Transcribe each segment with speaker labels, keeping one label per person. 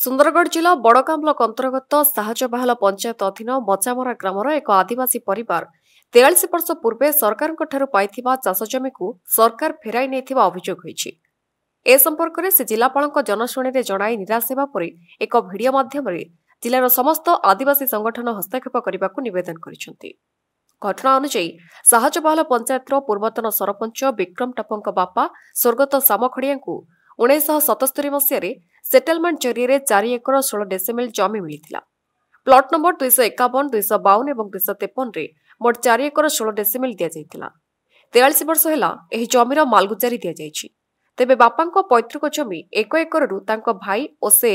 Speaker 1: ସୁନ୍ଦରଗଡ଼ ଜିଲ୍ଲା ବଡ଼ଗାଁ ବ୍ଲକ ଅନ୍ତର୍ଗତ ସାହାଜବାହାଲ ପଞ୍ଚାୟତ ଅଧୀନ ମଚାମରା ଗ୍ରାମର ଏକ ଆଦିବାସୀ ପରିବାର ତେୟାଳିଶ ବର୍ଷ ପୂର୍ବେ ସରକାରଙ୍କଠାରୁ ପାଇଥିବା ଚାଷ ଜମିକୁ ସରକାର ଫେରାଇ ନେଇଥିବା ଅଭିଯୋଗ ହୋଇଛି ଏ ସମ୍ପର୍କରେ ସେ ଜିଲ୍ଲାପାଳଙ୍କ ଜନଶୁଣିରେ ଜଣାଇ ନିରାଶ ହେବା ପରେ ଏକ ଭିଡ଼ିଓ ମାଧ୍ୟମରେ ଜିଲ୍ଲାର ସମସ୍ତ ଆଦିବାସୀ ସଂଗଠନ ହସ୍ତକ୍ଷେପ କରିବାକୁ ନିବେଦନ କରିଛନ୍ତି ଘଟଣା ଅନୁଯାୟୀ ସାହାଜବାହାଲ ପଞ୍ଚାୟତର ପୂର୍ବତନ ସରପଞ୍ଚ ବିକ୍ରମ ଟପଙ୍କ ବାପା ସ୍ୱର୍ଗତ ସାମଖଡ଼ିଆଙ୍କୁ ଉଣେଇଶହ ସତସ୍ତରି ମସିହାରେ ସେଟେଲମେଣ୍ଟ ଜରିଆରେ ଚାରି ଏକର ଷୋହଳ ଡେସିମିଲ୍ ଜମି ମିଳିଥିଲା ପ୍ଲଟ୍ ନମ୍ବର ଦୁଇଶହ ଏକାବନ ଦୁଇଶହ ବାଉନ ଏବଂ ଦୁଇଶହ ତେପନରେ ମୋଟ ଚାରି ଏକର ଷୋହଳ ଡେସିମିଲ୍ ଦିଆଯାଇଥିଲା ତେୟାଳିଶ ବର୍ଷ ହେଲା ଏହି ଜମିର ମାଲଗୁଜାରୀ ଦିଆଯାଇଛି ତେବେ ବାପାଙ୍କ ପୈତୃକ ଜମି ଏକ ଏକରରୁ ତାଙ୍କ ଭାଇ ଓ ସେ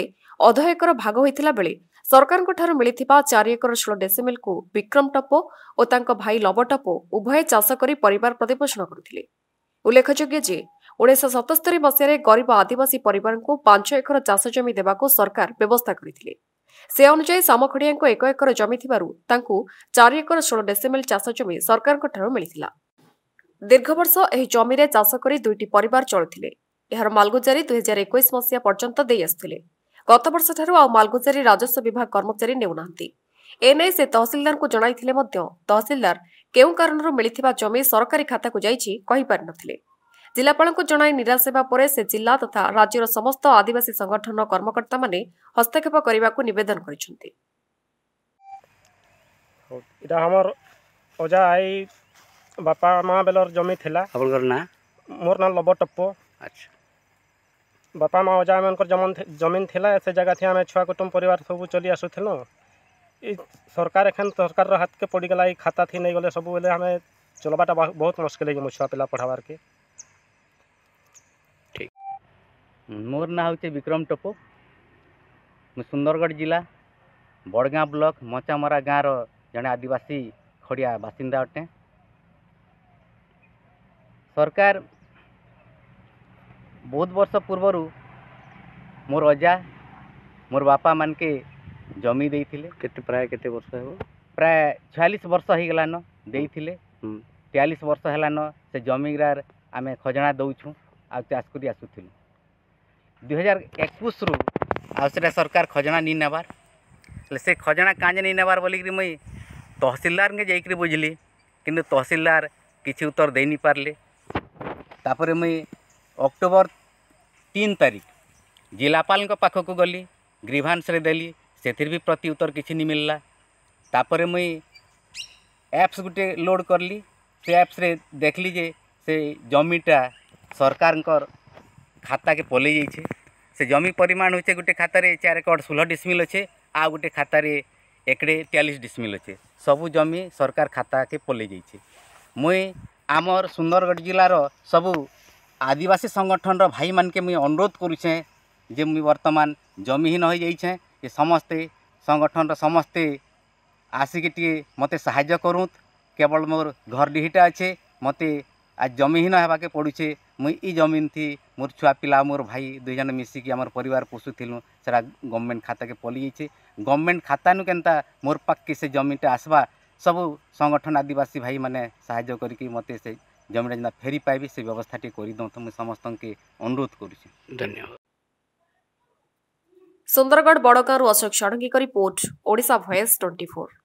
Speaker 1: ଅଧ ଏକର ଭାଗ ହୋଇଥିଲା ବେଳେ ସରକାରଙ୍କଠାରୁ ମିଳିଥିବା ଚାରି ଏକର ଷୋହଳ ଡେସିମିଲକୁ ବିକ୍ରମ ଟପୋ ଓ ତାଙ୍କ ଭାଇ ଲବ ଟପୋ ଉଭୟ ଚାଷ କରି ପରିବାର ପ୍ରତିପୋଷଣ କରୁଥିଲେ ଉଲ୍ଲେଖଯୋଗ୍ୟ ଯେ ଉଣେଇଶହ ସତସ୍ତରୀ ମସିହାରେ ଗରିବ ଆଦିବାସୀ ପରିବାରଙ୍କୁ ପାଞ୍ଚ ଏକର ଚାଷ ଜମି ଦେବାକୁ ସରକାର ବ୍ୟବସ୍ଥା କରିଥିଲେ ସେ ଅନୁଯାୟୀ ସାମଖଡ଼ିଆଙ୍କୁ ଏକ ଏକର ଜମି ଥିବାରୁ ତାଙ୍କୁ ଚାରି ଏକର ଷୋଳ ଡେସିମିଲ୍ ଚାଷ ଜମି ସରକାରଙ୍କଠାରୁ ମିଳିଥିଲା ଦୀର୍ଘବର୍ଷ ଏହି ଜମିରେ ଚାଷ କରି ଦୁଇଟି ପରିବାର ଚଳୁଥିଲେ ଏହାର ମାଲଗୁଜାରୀ ଦୁଇହଜାର ଏକୋଇଶ ମସିହା ପର୍ଯ୍ୟନ୍ତ ଦେଇ ଆସୁଥିଲେ ଗତବର୍ଷଠାରୁ ଆଉ ମାଲଗୁଜାରୀ ରାଜସ୍ୱ ବିଭାଗ କର୍ମଚାରୀ ନେଉନାହାନ୍ତି ଏନେଇ ସେ ତହସିଲଦାରଙ୍କୁ ଜଣାଇଥିଲେ ମଧ୍ୟ ତହସିଲଦାର କେଉଁ କାରଣରୁ ମିଳିଥିବା ଜମି ସରକାରୀ ଖାତାକୁ ଯାଇଛି କହିପାରିନଥିଲେ जिलापा जन निराश हो जिला तथा राज्य समस्त आदिवासी संगठन कर्मकर्ता हस्तक्षेप करने को नवेदन कर मोर
Speaker 2: ना लब टप्पो बापा माँ अजा मान जमन जमीन थी से जगह थी आम छुआ कुटुम परिवार सब चली आसुल सरकार एखे सरकार हाथ के पड़गला खाता थी नहीं गले सब चलवाटा बहुत मुस्किल है छुआ पिला पढ़ावार के हम्म, मोर ना हूँ विक्रम टोपो मु सुंदरगढ़ जिला बड़गाँ ब्लक मचामरा गाँव रणे आदिवासी खड़िया बासीदा अटे सरकार बहुत वर्ष पूर्वर मोर अजा मोर बापा मान के जमी दे प्राय के वर्ष हो प्राय छयास वर्ष हो गलान दे तेयालीस हम्म। वर्ष है से जमीग्रार आम खजना दौ आस कर आसूलू दुई हजार एकुश्रु सरकार खजना नहीं नेबार से खजना काँजे नहीं नेबार बोल मुई तहसिलदार के जाकि बुझली किंतु तहसिलदार किसी उत्तर दे नहीं पारे तापर मुई अक्टोबर तीन तारीख जिलापाल पाखक गली ग्रीभांस देली से भी प्रति उत्तर कि नहीं मिलला तापर मुई एप्स गुटे लोड करली से एप्स देखली जे से जमीटा सरकार খাতাকে পলাই যাইছে সে জমি পরিমাণ হচ্ছে গোটে খাতারে চার একর ষোল ডিসমিল অছে আর গোটে খাতারে একড়ে তেয়াল্লিশ ডিসমিল অছে সবু জমি সরকার খাতাকে পলাই যাইছে মুই আমার সুন্দরগড় জেলার সবু আদিবাসী সংগঠনর ভাই মানকে মুই অনুরোধ করুছে যে মুই বর্তমান জমিহীন হয়ে যাইছে এ সমস্তে সংগঠনর সমস্তে আসিকি টিকে মতো সাহায্য করুত কেবল মোর ঘর ডিহিটা আছে মতো আজ জমিহীন হওয়াকে পড়ুছে ମୁଇଁ ଇ ଜମିନ୍ଥି ମୋର୍ ଛୁଆ ପିଲା ମୋର୍ ଭାଇ ଦୁଇଜଣ ମିଶିକି ଆମର୍ ପରିବାର ପୋଷୁଥିଲୁ ସେଟା ଗଭର୍ଣ୍ଣମେଣ୍ଟ ଖାତାକେ ପଲିଯାଇଛେ ଗଭର୍ଣ୍ଣମେଣ୍ଟ ଖାତାନୁ କେନ୍ତା ମୋର୍ ପାଖ୍କେ ସେ ଜମିଟା ଆସ୍ବା ସବୁ ସଂଗଠନ ଆଦିବାସୀ ଭାଇମାନେ ସାହାଯ୍ୟ କରିକି ମୋତେ ସେ ଜମିଟା ଯେନ୍ତା ଫେରି ପାଇବି ସେ ବ୍ୟବସ୍ଥା ଟିକେ କରିଦିଅନ୍ତୁ ମୁଁ ସମସ୍ତଙ୍କୁ ଅନୁରୋଧ କରୁଛି ଧନ୍ୟବାଦ
Speaker 1: ସୁନ୍ଦରଗଡ଼ ବଡ଼ଗାଁରୁ ଅଶୋକ ଷଡ଼ଙ୍ଗୀଙ୍କ report Odisha voice twenty four